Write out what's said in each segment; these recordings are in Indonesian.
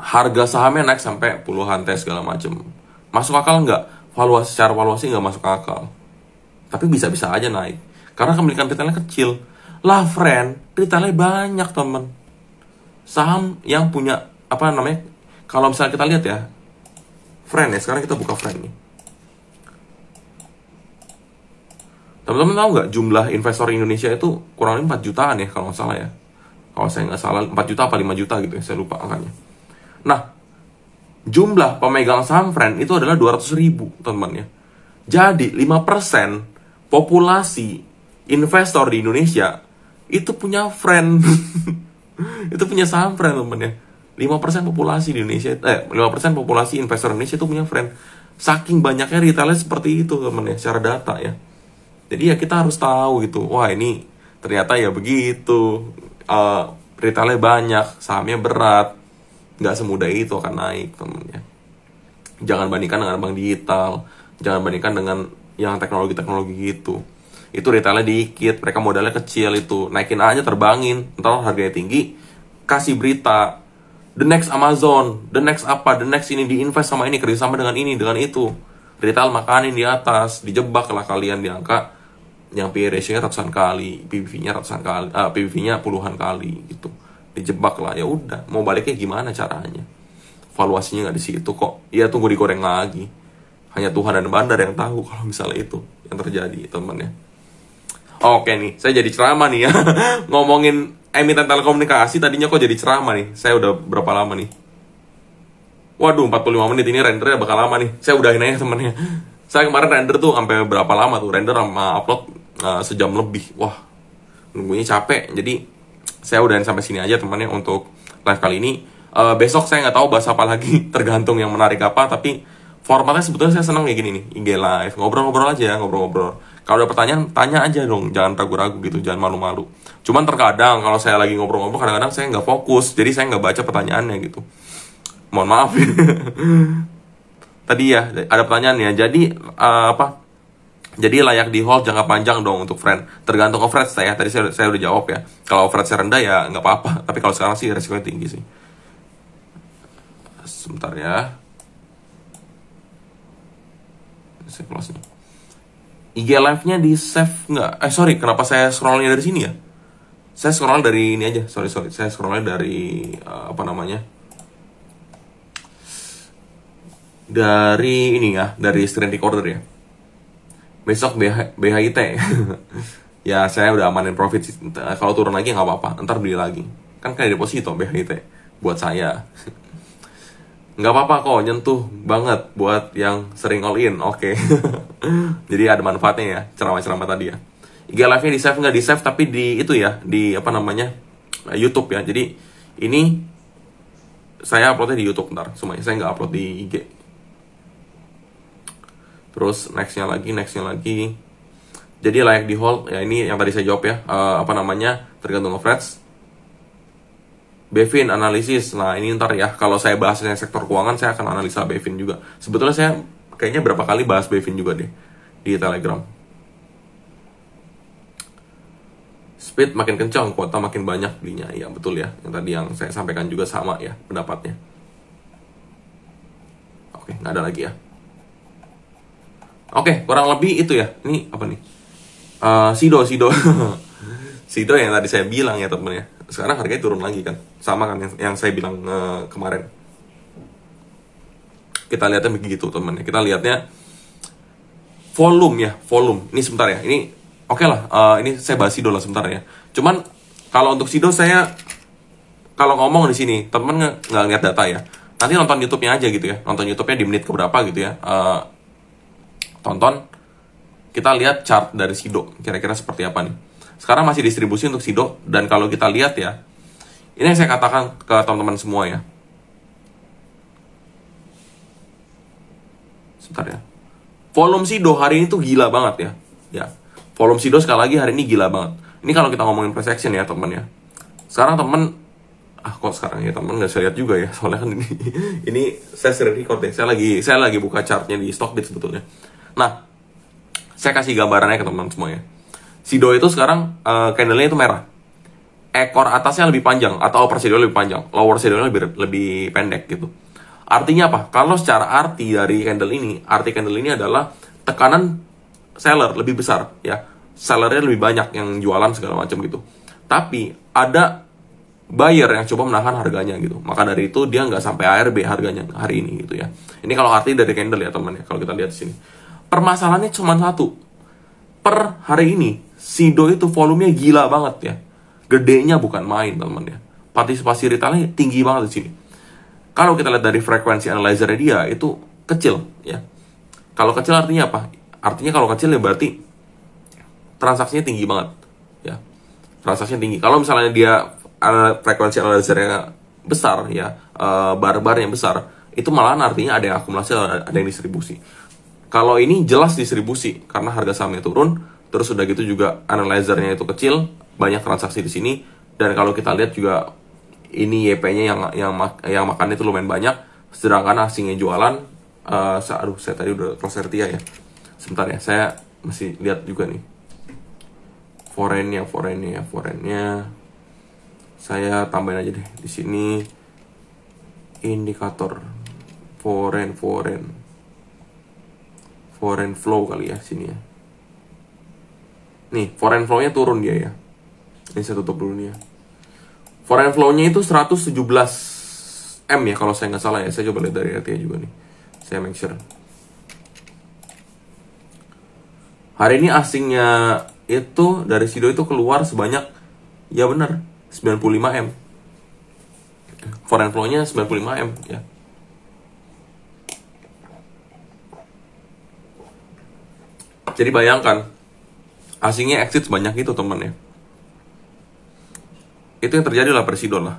harga sahamnya naik sampai puluhan tes segala macem masuk akal nggak valuasi secara valuasi nggak masuk akal tapi bisa-bisa aja naik karena kepemilikan retailnya kecil lah friend retailnya banyak temen saham yang punya apa namanya kalau misalnya kita lihat ya friend ya sekarang kita buka friend nih teman-teman tahu nggak jumlah investor Indonesia itu kurang lebih 4 jutaan ya kalau nggak salah ya kalau saya nggak salah 4 juta apa 5 juta gitu ya saya lupa angkanya Nah, jumlah pemegang saham friend itu adalah 200 ribu, teman-teman ya. Jadi, 5% populasi investor di Indonesia itu punya friend. itu punya saham friend, teman-teman ya. 5% populasi di Indonesia, eh, 5% populasi investor Indonesia itu punya friend. Saking banyaknya retailnya seperti itu, teman-teman ya, secara data ya. Jadi ya kita harus tahu gitu, wah ini ternyata ya begitu, uh, retailnya banyak, sahamnya berat, nggak semudah itu akan naik temennya jangan bandingkan dengan bank digital jangan bandingkan dengan yang teknologi-teknologi gitu itu retailnya dikit mereka modalnya kecil itu naikin aja terbangin entar harganya tinggi kasih berita the next Amazon the next apa the next ini diinvest sama ini kerjasama dengan ini dengan itu retail makanin di atas dijebak lah kalian di angka yang PE ratio-nya ratusan kali, PBV-nya ratusan kali, uh, eh, PBV-nya puluhan kali gitu dijebak lah ya udah mau baliknya gimana caranya valuasinya nggak di situ kok ya tunggu digoreng lagi hanya Tuhan dan bandar yang tahu kalau misalnya itu yang terjadi teman ya oke nih saya jadi ceramah nih ya ngomongin emiten telekomunikasi tadinya kok jadi ceramah nih saya udah berapa lama nih waduh 45 menit ini rendernya bakal lama nih saya udahin aja temennya saya kemarin render tuh sampai berapa lama tuh render sama upload uh, sejam lebih wah nunggunya capek jadi saya udah sampai sini aja temannya untuk live kali ini. Uh, besok saya nggak tahu bahas apa lagi, tergantung yang menarik apa, tapi formatnya sebetulnya saya seneng kayak gini nih, IG live, ngobrol-ngobrol aja, ngobrol-ngobrol. Kalau ada pertanyaan, tanya aja dong, jangan ragu-ragu gitu, jangan malu-malu. Cuman terkadang kalau saya lagi ngobrol-ngobrol, kadang-kadang saya nggak fokus, jadi saya nggak baca pertanyaannya gitu. Mohon maaf. Tadi ya, ada pertanyaan ya, jadi uh, apa, jadi layak di hold jangka panjang dong untuk friend. Tergantung average saya. Tadi saya, saya udah jawab ya. Kalau average rendah ya nggak apa-apa. Tapi kalau sekarang sih resikonya tinggi sih. Sebentar ya. Saya close nih. IG live-nya di save nggak? Eh sorry, kenapa saya scrollnya dari sini ya? Saya scroll dari ini aja. Sorry sorry, saya scrollnya dari uh, apa namanya? Dari ini ya, dari screen recorder ya besok BH, BHIT ya saya udah amanin profit kalau turun lagi nggak apa-apa ntar beli lagi kan kayak deposito BHIT buat saya nggak apa-apa kok nyentuh banget buat yang sering all in oke okay. jadi ada manfaatnya ya ceramah-ceramah tadi ya IG live nya di save nggak di save tapi di itu ya di apa namanya YouTube ya jadi ini saya uploadnya di YouTube ntar semuanya saya nggak upload di IG terus nextnya lagi nextnya lagi jadi layak di hold ya ini yang tadi saya jawab ya uh, apa namanya tergantung friends. Bevin analisis nah ini ntar ya kalau saya bahasnya sektor keuangan saya akan analisa Bevin juga sebetulnya saya kayaknya berapa kali bahas Bevin juga deh di Telegram speed makin kencang kuota makin banyak belinya ya betul ya yang tadi yang saya sampaikan juga sama ya pendapatnya oke nggak ada lagi ya Oke, okay, kurang lebih itu ya. Ini apa nih? Uh, Sido, Sido. Sido yang tadi saya bilang ya temen ya. Sekarang harganya turun lagi kan. Sama kan yang, yang saya bilang uh, kemarin. Kita lihatnya begitu temen ya. Kita lihatnya volume ya, volume. Ini sebentar ya. Ini oke okay lah. Uh, ini saya bahas Sido lah sebentar ya. Cuman kalau untuk Sido saya kalau ngomong di sini temen nggak ngeliat data ya. Nanti nonton YouTube-nya aja gitu ya. Nonton YouTube-nya di menit keberapa gitu ya. Uh, tonton kita lihat chart dari Sido kira-kira seperti apa nih sekarang masih distribusi untuk Sido dan kalau kita lihat ya ini yang saya katakan ke teman-teman semua ya sebentar ya volume Sido hari ini tuh gila banget ya ya volume Sido sekali lagi hari ini gila banget ini kalau kita ngomongin price action ya teman ya sekarang teman ah kok sekarang ya teman nggak saya lihat juga ya soalnya kan ini ini saya sering record ya saya lagi saya lagi buka chartnya di Stockbit sebetulnya Nah, saya kasih gambarannya ke teman-teman semuanya. Si Doi itu sekarang uh, candlenya itu merah. Ekor atasnya lebih panjang atau upper shadow lebih panjang, lower shadow lebih lebih pendek gitu. Artinya apa? Kalau secara arti dari candle ini, arti candle ini adalah tekanan seller lebih besar ya. Sellernya lebih banyak yang jualan segala macam gitu. Tapi ada buyer yang coba menahan harganya gitu. Maka dari itu dia nggak sampai ARB harganya hari ini gitu ya. Ini kalau arti dari candle ya teman ya kalau kita lihat di sini permasalahannya cuma satu. Per hari ini, Sido itu volumenya gila banget ya. Gedenya bukan main, teman-teman ya. Partisipasi retailnya tinggi banget di sini. Kalau kita lihat dari frekuensi analyzer dia itu kecil ya. Kalau kecil artinya apa? Artinya kalau kecil ya berarti transaksinya tinggi banget ya. Transaksinya tinggi. Kalau misalnya dia eh, frekuensi analyzernya besar ya, barbar eh, bar-bar yang besar, itu malah artinya ada yang akumulasi ada yang distribusi kalau ini jelas distribusi karena harga sahamnya turun, terus sudah gitu juga analyzernya itu kecil, banyak transaksi di sini dan kalau kita lihat juga ini YP-nya yang yang yang makannya itu lumayan banyak, sedangkan asingnya jualan uh, eh, saya, aduh saya tadi udah close ya. Sebentar ya, saya masih lihat juga nih. Forennya, forennya, forennya. Saya tambahin aja deh di sini indikator foren, foren foreign flow kali ya sini ya nih foreign flow-nya turun dia ya ini saya tutup dulu nih ya foreign flow-nya itu 117 M ya kalau saya nggak salah ya saya coba lihat dari RTI juga nih saya make sure hari ini asingnya itu dari Sido itu keluar sebanyak ya benar 95 M foreign flow-nya 95 M ya Jadi bayangkan, asingnya exit sebanyak itu temen ya. Itu yang terjadi lah presiden lah.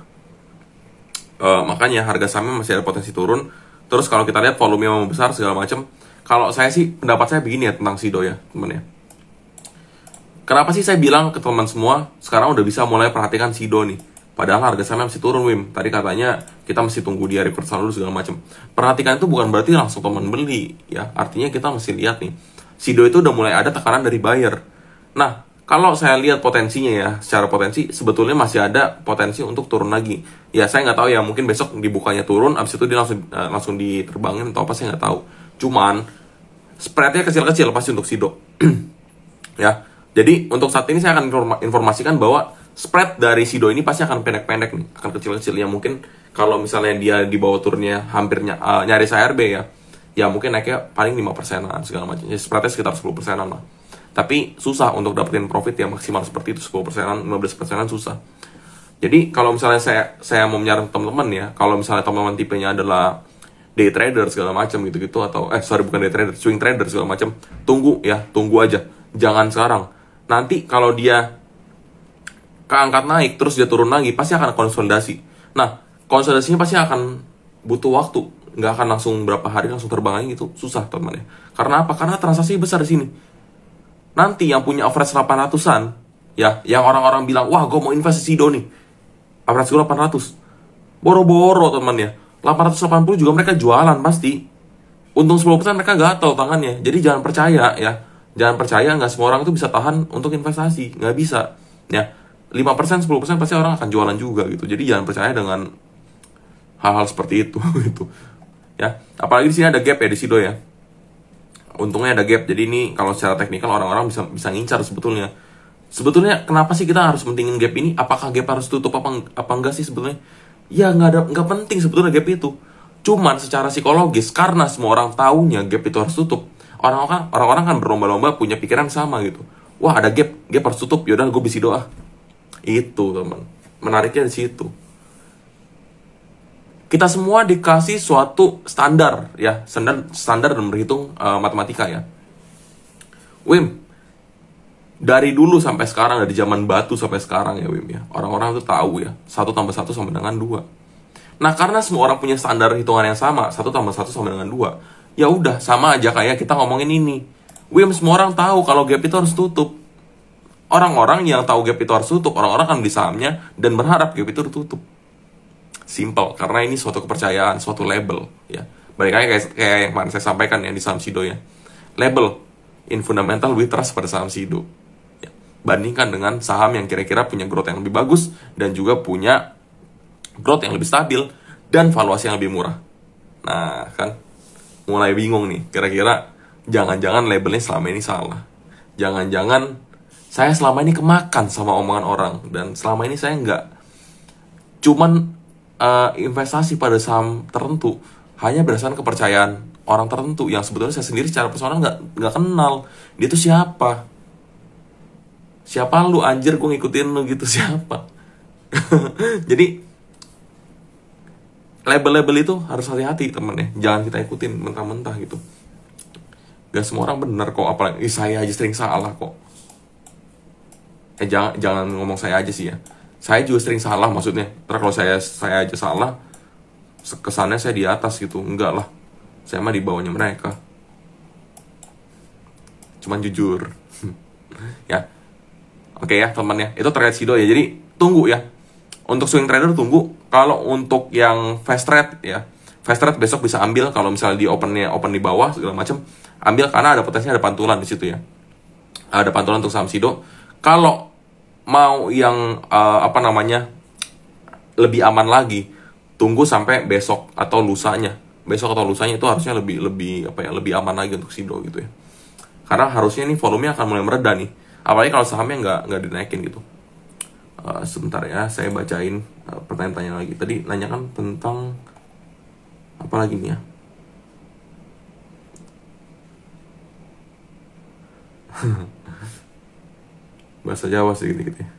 E, makanya harga sahamnya masih ada potensi turun. Terus kalau kita lihat volume yang besar segala macam, kalau saya sih pendapat saya begini ya tentang Sido ya temen ya. Kenapa sih saya bilang ke teman semua sekarang udah bisa mulai perhatikan Sido nih. Padahal harga sahamnya masih turun Wim. Tadi katanya kita mesti tunggu dia reversal dulu segala macam. Perhatikan itu bukan berarti langsung teman beli ya. Artinya kita mesti lihat nih Sido itu udah mulai ada tekanan dari buyer. Nah, kalau saya lihat potensinya ya, secara potensi sebetulnya masih ada potensi untuk turun lagi. Ya saya nggak tahu ya, mungkin besok dibukanya turun, abis itu dia langsung eh, langsung diterbangin atau apa saya nggak tahu. Cuman spreadnya kecil-kecil pasti untuk Sido. ya, jadi untuk saat ini saya akan informasikan bahwa spread dari Sido ini pasti akan pendek-pendek nih, akan kecil-kecil ya mungkin kalau misalnya dia di bawah turunnya hampirnya uh, eh, nyaris ARB ya ya mungkin naiknya paling 5 persenan segala macam. Jadi ya, spreadnya sekitar 10 persenan lah. Tapi susah untuk dapetin profit yang maksimal seperti itu 10 persenan, 15 persenan susah. Jadi kalau misalnya saya saya mau menyarankan teman-teman ya, kalau misalnya teman-teman tipenya adalah day trader segala macam gitu-gitu atau eh sorry bukan day trader, swing trader segala macam, tunggu ya, tunggu aja. Jangan sekarang. Nanti kalau dia keangkat naik terus dia turun lagi pasti akan konsolidasi. Nah, konsolidasinya pasti akan butuh waktu nggak akan langsung berapa hari langsung terbang lagi gitu susah teman ya karena apa karena transaksi besar di sini nanti yang punya average 800an ya yang orang-orang bilang wah gue mau investasi di Sido average gue 800 boro-boro teman ya 880 juga mereka jualan pasti untung 10% mereka gatel tangannya jadi jangan percaya ya jangan percaya nggak semua orang itu bisa tahan untuk investasi nggak bisa ya 5% persen pasti orang akan jualan juga gitu jadi jangan percaya dengan hal-hal seperti itu gitu ya apalagi di sini ada gap ya di Sido ya untungnya ada gap jadi ini kalau secara teknikal orang-orang bisa bisa ngincar sebetulnya sebetulnya kenapa sih kita harus pentingin gap ini apakah gap harus tutup apa apa enggak sih sebetulnya ya nggak ada nggak penting sebetulnya gap itu cuman secara psikologis karena semua orang tahunya gap itu harus tutup orang-orang orang-orang kan berlomba-lomba punya pikiran sama gitu wah ada gap gap harus tutup yaudah gue bisa doa itu teman menariknya di situ kita semua dikasih suatu standar ya standar standar dan berhitung uh, matematika ya Wim dari dulu sampai sekarang dari zaman batu sampai sekarang ya Wim ya orang-orang itu tahu ya satu tambah satu sama dengan dua nah karena semua orang punya standar hitungan yang sama satu tambah satu sama dengan dua ya udah sama aja kayak kita ngomongin ini Wim semua orang tahu kalau gap itu harus tutup orang-orang yang tahu gap itu harus tutup orang-orang kan beli sahamnya dan berharap gap itu tutup simple karena ini suatu kepercayaan, suatu label ya. Balikannya kayak kayak yang kemarin saya sampaikan yang di saham Sido ya. Label in fundamental we trust pada saham Sido. Ya. Bandingkan dengan saham yang kira-kira punya growth yang lebih bagus dan juga punya growth yang lebih stabil dan valuasi yang lebih murah. Nah, kan mulai bingung nih kira-kira jangan-jangan labelnya selama ini salah. Jangan-jangan saya selama ini kemakan sama omongan orang dan selama ini saya nggak cuman uh, investasi pada saham tertentu hanya berdasarkan kepercayaan orang tertentu yang sebetulnya saya sendiri secara personal nggak nggak kenal dia tuh siapa siapa lu anjir gue ngikutin lu gitu siapa jadi label-label itu harus hati-hati temen ya jangan kita ikutin mentah-mentah gitu gak semua orang benar kok apalagi saya aja sering salah kok eh jangan jangan ngomong saya aja sih ya saya juga sering salah maksudnya terus kalau saya saya aja salah kesannya saya di atas gitu enggak lah saya mah di bawahnya mereka cuman jujur ya oke ya teman ya itu terkait sido ya jadi tunggu ya untuk swing trader tunggu kalau untuk yang fast trade ya fast trade besok bisa ambil kalau misalnya di opennya open di bawah segala macam ambil karena ada potensinya ada pantulan di situ ya ada pantulan untuk saham sido kalau mau yang uh, apa namanya lebih aman lagi tunggu sampai besok atau lusanya besok atau lusanya itu harusnya lebih lebih apa ya lebih aman lagi untuk sido gitu ya karena harusnya nih volumenya akan mulai mereda nih apalagi kalau sahamnya nggak nggak dinaikin gitu uh, sebentar ya saya bacain eh, pertanyaan-pertanyaan lagi tadi nanyakan tentang apa lagi nih ya bahasa Jawa sih gitu, gitu ya.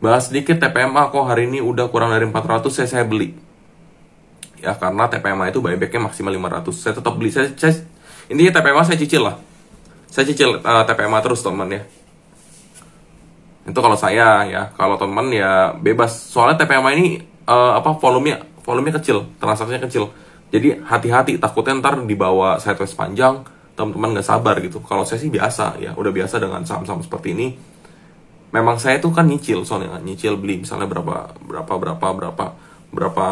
Bahas sedikit TPMA kok hari ini udah kurang dari 400 saya saya beli. Ya karena TPMA itu buybacknya maksimal 500. Saya tetap beli. Saya, saya intinya TPMA saya cicil lah. Saya cicil uh, eh, TPMA terus teman ya. Itu kalau saya ya, kalau teman ya bebas. Soalnya TPMA ini uh, apa volumenya volumenya kecil, transaksinya kecil. Jadi hati-hati takutnya ntar dibawa sideways panjang teman-teman nggak sabar gitu kalau saya sih biasa ya udah biasa dengan saham-saham seperti ini memang saya tuh kan nyicil soalnya nyicil beli misalnya berapa berapa berapa berapa berapa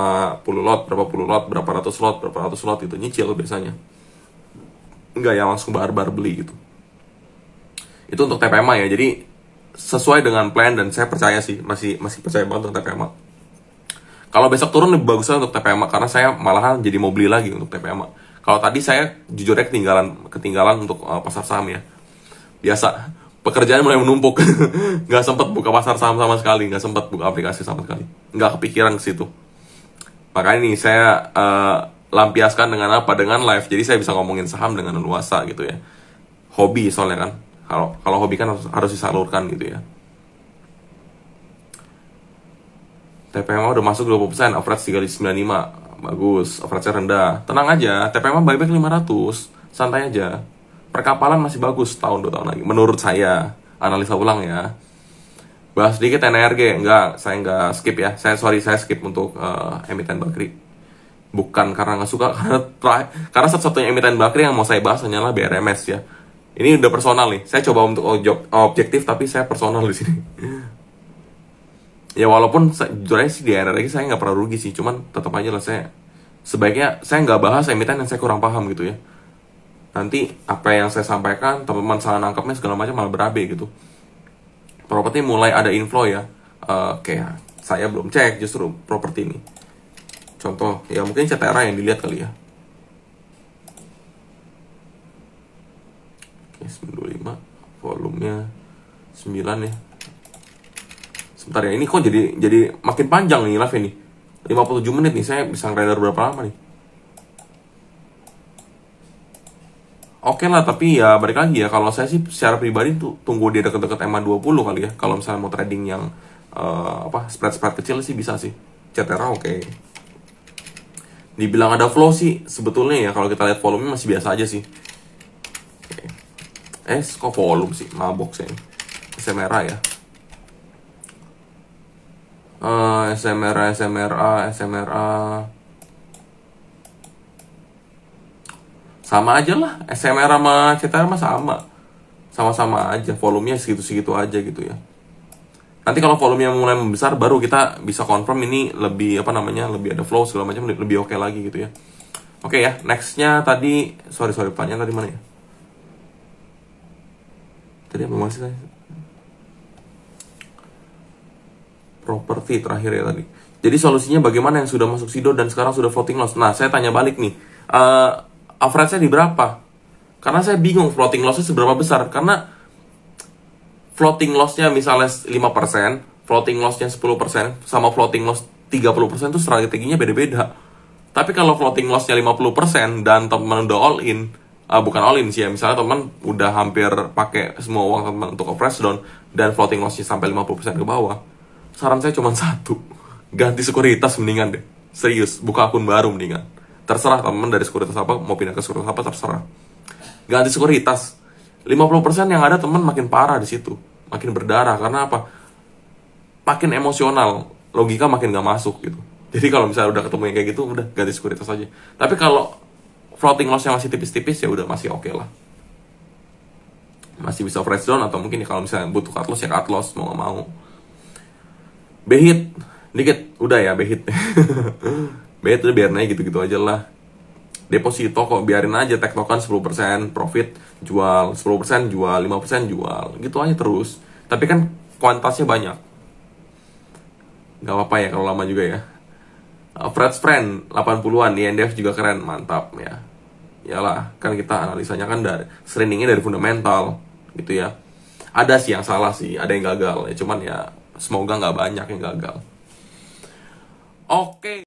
puluh lot berapa puluh lot berapa ratus lot berapa ratus lot itu nyicil biasanya nggak yang langsung barbar beli gitu itu untuk TPMA ya jadi sesuai dengan plan dan saya percaya sih masih masih percaya banget untuk TPMA kalau besok turun lebih bagus untuk TPMA karena saya malahan jadi mau beli lagi untuk TPMA kalau tadi saya jujurnya ketinggalan ketinggalan untuk uh, pasar saham ya. Biasa pekerjaan mulai menumpuk. nggak sempat buka pasar saham sama sekali, nggak sempat buka aplikasi sama sekali. Nggak kepikiran ke situ. Makanya ini saya uh, lampiaskan dengan apa? Dengan live. Jadi saya bisa ngomongin saham dengan luasa gitu ya. Hobi soalnya kan. Kalau kalau hobi kan harus, harus disalurkan gitu ya. TPMA udah masuk 20%, average 395 bagus, average rendah. Tenang aja, Tp baik buyback 500, santai aja. Perkapalan masih bagus tahun dua tahun lagi, menurut saya. Analisa ulang ya. Bahas sedikit NRG, enggak, saya enggak skip ya. Saya sorry, saya skip untuk uh, emiten Bakri. Bukan karena nggak suka, karena karena satu-satunya emiten Bakri yang mau saya bahas hanyalah BRMS ya. Ini udah personal nih. Saya coba untuk objektif tapi saya personal di sini. ya walaupun jujur aja sih di era lagi saya nggak pernah rugi sih cuman tetap aja lah saya sebaiknya saya nggak bahas emiten yang saya kurang paham gitu ya nanti apa yang saya sampaikan teman-teman salah nangkepnya segala macam malah berabe gitu properti mulai ada inflow ya uh, kayak saya belum cek justru properti ini contoh ya mungkin cetera yang dilihat kali ya oke 95 volumenya 9 ya Sebentar ya, ini kok jadi jadi makin panjang nih live ini. 57 menit nih, saya bisa render berapa lama nih? Oke okay lah, tapi ya balik lagi ya, kalau saya sih secara pribadi tuh tunggu dia deket-deket EMA 20 kali ya. Kalau misalnya mau trading yang uh, apa spread-spread kecil sih bisa sih. Cetera oke. Okay. Dibilang ada flow sih, sebetulnya ya kalau kita lihat volume masih biasa aja sih. Okay. Eh, kok volume sih? Mabok saya. Saya merah ya. SMRA, SMRA, SMRA, Sama aja lah, SMRA sama CTR sama sama. Sama-sama aja, volumenya segitu-segitu aja gitu ya. Nanti kalau volumenya mulai membesar, baru kita bisa confirm ini lebih, apa namanya, lebih ada flow segala macam, lebih oke okay lagi gitu ya. Oke okay ya, nextnya tadi, sorry sorry, pertanyaan tadi mana ya? Tadi apa maksudnya? Properti terakhir ya tadi. Jadi solusinya bagaimana yang sudah masuk sido dan sekarang sudah floating loss? Nah, saya tanya balik nih, uh, eh, average-nya di berapa? Karena saya bingung floating loss-nya seberapa besar. Karena floating loss-nya misalnya 5%, floating loss-nya 10%, sama floating loss 30% itu strateginya beda-beda. Tapi kalau floating loss-nya 50% dan teman udah all in, uh, bukan all in sih ya misalnya teman udah hampir pakai semua uang teman untuk average down dan floating lossnya sampai 50% ke bawah saran saya cuma satu ganti sekuritas mendingan deh serius buka akun baru mendingan terserah teman dari sekuritas apa mau pindah ke sekuritas apa terserah ganti sekuritas 50% yang ada teman makin parah di situ makin berdarah karena apa makin emosional logika makin gak masuk gitu jadi kalau misalnya udah ketemu yang kayak gitu udah ganti sekuritas aja tapi kalau floating loss yang masih tipis-tipis ya udah masih oke okay lah masih bisa fresh down atau mungkin ya kalau misalnya butuh cut loss ya cut loss mau gak mau behit dikit udah ya behit behit udah biar naik gitu-gitu aja lah deposito kok biarin aja token 10% profit jual 10% jual 5% jual gitu aja terus tapi kan kuantasnya banyak Gak apa-apa ya kalau lama juga ya uh, Fred's Friend 80-an di NDF juga keren mantap ya Yalah, kan kita analisanya kan dari screeningnya dari fundamental gitu ya. Ada sih yang salah sih, ada yang gagal ya, cuman ya Semoga nggak banyak yang gagal. Oke. Okay.